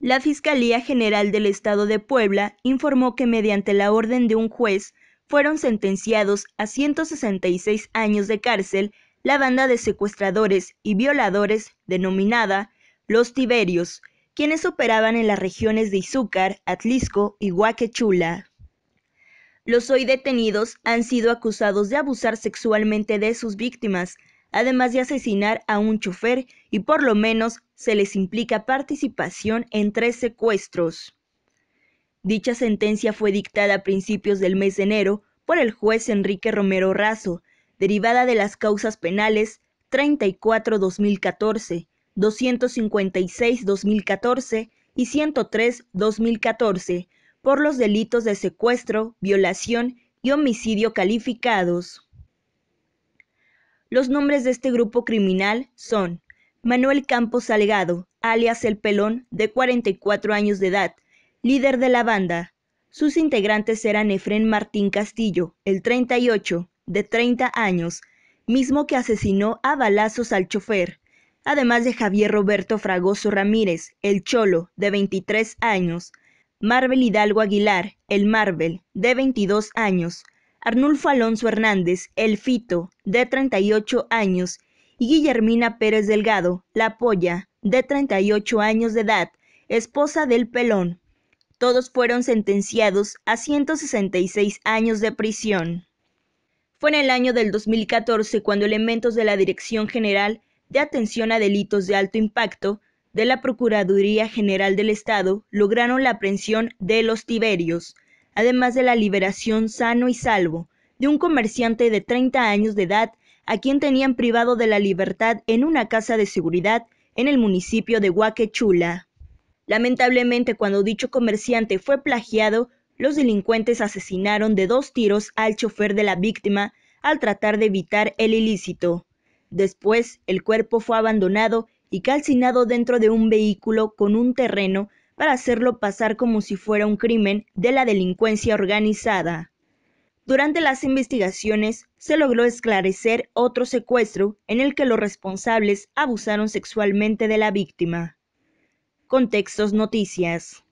La Fiscalía General del Estado de Puebla informó que mediante la orden de un juez fueron sentenciados a 166 años de cárcel la banda de secuestradores y violadores denominada Los Tiberios, quienes operaban en las regiones de Izúcar, Atlisco y Huaquechula. Los hoy detenidos han sido acusados de abusar sexualmente de sus víctimas, además de asesinar a un chofer y por lo menos se les implica participación en tres secuestros. Dicha sentencia fue dictada a principios del mes de enero por el juez Enrique Romero Razo, derivada de las causas penales 34-2014, 256-2014 y 103-2014 por los delitos de secuestro, violación y homicidio calificados. Los nombres de este grupo criminal son Manuel Campos Salgado, alias El Pelón, de 44 años de edad, líder de la banda. Sus integrantes eran Efrén Martín Castillo, el 38, de 30 años, mismo que asesinó a balazos al chofer, además de Javier Roberto Fragoso Ramírez, el Cholo, de 23 años, Marvel Hidalgo Aguilar, el Marvel, de 22 años, Arnulfo Alonso Hernández, el Fito, de 38 años, y Guillermina Pérez Delgado, la Polla, de 38 años de edad, esposa del Pelón. Todos fueron sentenciados a 166 años de prisión. Fue en el año del 2014 cuando elementos de la Dirección General de Atención a Delitos de Alto Impacto de la Procuraduría General del Estado lograron la aprehensión de los Tiberios, además de la liberación sano y salvo de un comerciante de 30 años de edad a quien tenían privado de la libertad en una casa de seguridad en el municipio de Huaquechula. Lamentablemente, cuando dicho comerciante fue plagiado, los delincuentes asesinaron de dos tiros al chofer de la víctima al tratar de evitar el ilícito. Después, el cuerpo fue abandonado y calcinado dentro de un vehículo con un terreno para hacerlo pasar como si fuera un crimen de la delincuencia organizada. Durante las investigaciones se logró esclarecer otro secuestro en el que los responsables abusaron sexualmente de la víctima. Contextos Noticias.